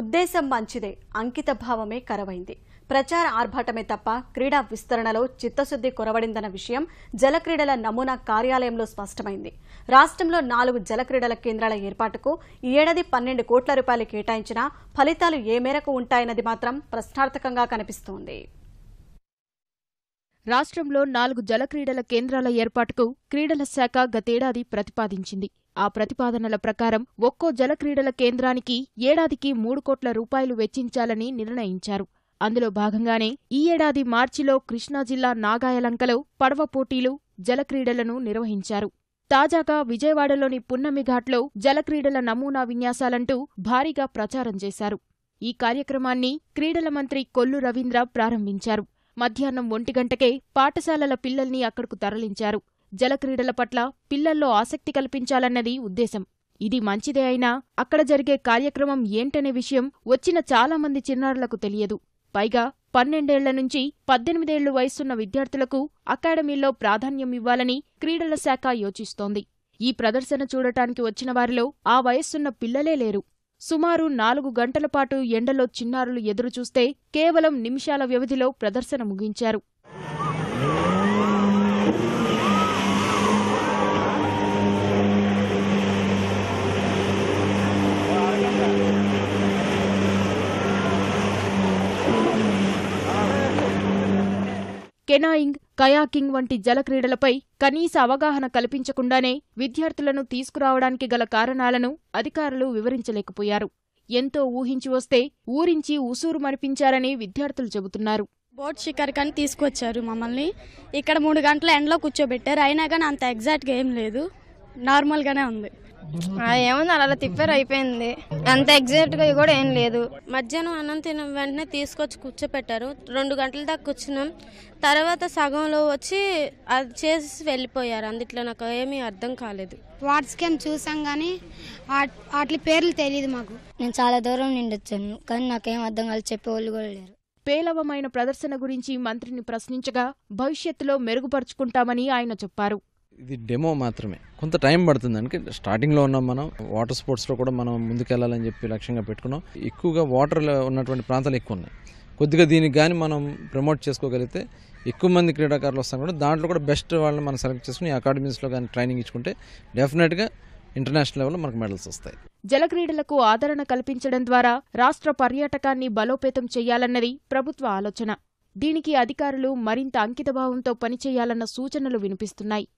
ఉద్దేశం మంచిదే అంకిత భావమే కరవైంది ప్రచార ఆర్భాటమే తప్ప క్రీడా విస్తరణలో చిత్తశుద్ది కొరవడిందన్న విషయం జలక్రీడల నమూనా కార్యాలయంలో స్పష్టమైంది రాష్ట్రంలో నాలుగు జలక్రీడల కేంద్రాల ఏర్పాటుకు ఈ ఏడాది పన్నెండు కోట్ల రూపాయలు కేటాయించినా ఫలితాలు ఏ మేరకు ఉంటాయన్నది మాత్రం ప్రశ్నార్థకంగా కనిపిస్తోంది రాష్ట్రంలో నాలుగు జలక్రీడల కేంద్రాల ఏర్పాటుకు క్రీడల శాఖ గతేడాది ప్రతిపాదించింది ఆ ప్రతిపాదనల ప్రకారం ఒక్కో జలక్రీడల కేంద్రానికి ఏడాదికి మూడు కోట్ల రూపాయలు వెచ్చించాలని నిర్ణయించారు అందులో భాగంగానే ఈ ఏడాది మార్చిలో కృష్ణా జిల్లా నాగాయలంకలో పడవ పోటీలు జలక్రీడలను నిర్వహించారు తాజాగా విజయవాడలోని పున్నమిఘాట్లో జలక్రీడల నమూనా విన్యాసాలంటూ భారీగా ప్రచారం చేశారు ఈ కార్యక్రమాన్ని క్రీడల మంత్రి కొల్లు రవీంద్ర ప్రారంభించారు మధ్యాహ్నం ఒంటిగంటకే పాఠశాలల పిల్లల్ని అక్కడకు తరలించారు జలక్రీడల పట్ల పిల్లల్లో ఆసక్తి కల్పించాలన్నది ఉద్దేశం ఇది మంచిదే అయినా అక్కడ జరిగే కార్యక్రమం ఏంటనే విషయం వచ్చిన చాలామంది చిన్నారులకు తెలియదు పైగా పన్నెండేళ్ల నుంచి పద్దెనిమిదేళ్లు వయసున్న విద్యార్థులకు అకాడమీల్లో ప్రాధాన్యం ఇవ్వాలని క్రీడల శాఖ యోచిస్తోంది ఈ ప్రదర్శన చూడటానికి వచ్చిన వారిలో ఆ వయస్సున్న పిల్లలే లేరు సుమారు నాలుగు గంటల పాటు ఎండలో చిన్నారులు ఎదురుచూస్తే కేవలం నిమిషాల వ్యవధిలో ప్రదర్శన ముగించారు కెనాయింగ్ కయాకింగ్ వంటి జల క్రీడలపై కనీస అవగాహన కల్పించకుండానే విద్యార్థులను తీసుకురావడానికి గల కారణాలను అధికారులు వివరించలేకపోయారు ఎంతో ఊహించి వస్తే ఊరించి ఉసూరు మరిపించారని విద్యార్థులు చెబుతున్నారు బోట్ షికార్ కానీ తీసుకొచ్చారు మమ్మల్ని ఇక్కడ మూడు గంటల ఎండలో కూర్చోబెట్టారు అయినా కానీ అంత ఎగ్జాక్ట్గా ఏం లేదు నార్మల్గానే ఉంది ఏమన్నా అలా తిప్పారు అయిపోయింది అంత ఎగ్జాక్ట్ గా కూడా ఏం లేదు మధ్యాహ్నం అన్నం తిన వెంటనే తీసుకొచ్చి కూర్చోపెట్టారు రెండు గంటల దాకా కూర్చున్నాం తర్వాత సగంలో వచ్చి అది చేసి వెళ్ళిపోయారు అందుట్లో నాకు ఏమీ అర్థం కాలేదు వాట్స్ చూసాం కానీ వాటి పేర్లు తెలియదు మాకు నేను చాలా దూరం నిండొచ్చాను వచ్చాను కానీ నాకేం అర్థం కాలేదు చెప్పేవాళ్ళు కూడా లేరు పేలవమైన ప్రదర్శన గురించి మంత్రిని ప్రశ్నించగా భవిష్యత్తులో మెరుగుపరుచుకుంటామని ఆయన చెప్పారు ఇది డెమో మాత్రమే కొంత టైం పడుతుంది అంటే స్టార్టింగ్లో ఉన్నాం మనం వాటర్ స్పోర్ట్స్లో కూడా మనం ముందుకెళ్ళాలని చెప్పి లక్ష్యంగా పెట్టుకున్నాం ఎక్కువగా వాటర్లో ఉన్నటువంటి ప్రాంతాలు ఎక్కువ ఉన్నాయి కొద్దిగా దీనికి కానీ మనం ప్రమోట్ చేసుకోగలిగితే ఎక్కువ మంది క్రీడాకారులు వస్తాం కూడా దాంట్లో కూడా బెస్ట్ వాళ్ళని మనం సెలెక్ట్ చేసుకుని అకాడమీస్లో కానీ ట్రైనింగ్ ఇచ్చుకుంటే డెఫినెట్గా ఇంటర్నేషనల్ లెవెల్లో మనకు మెడల్స్ వస్తాయి జలక్రీడలకు ఆదరణ కల్పించడం ద్వారా రాష్ట్ర పర్యాటకాన్ని బలోపేతం చేయాలన్నది ప్రభుత్వ ఆలోచన దీనికి అధికారులు మరింత అంకితభావంతో పనిచేయాలన్న సూచనలు వినిపిస్తున్నాయి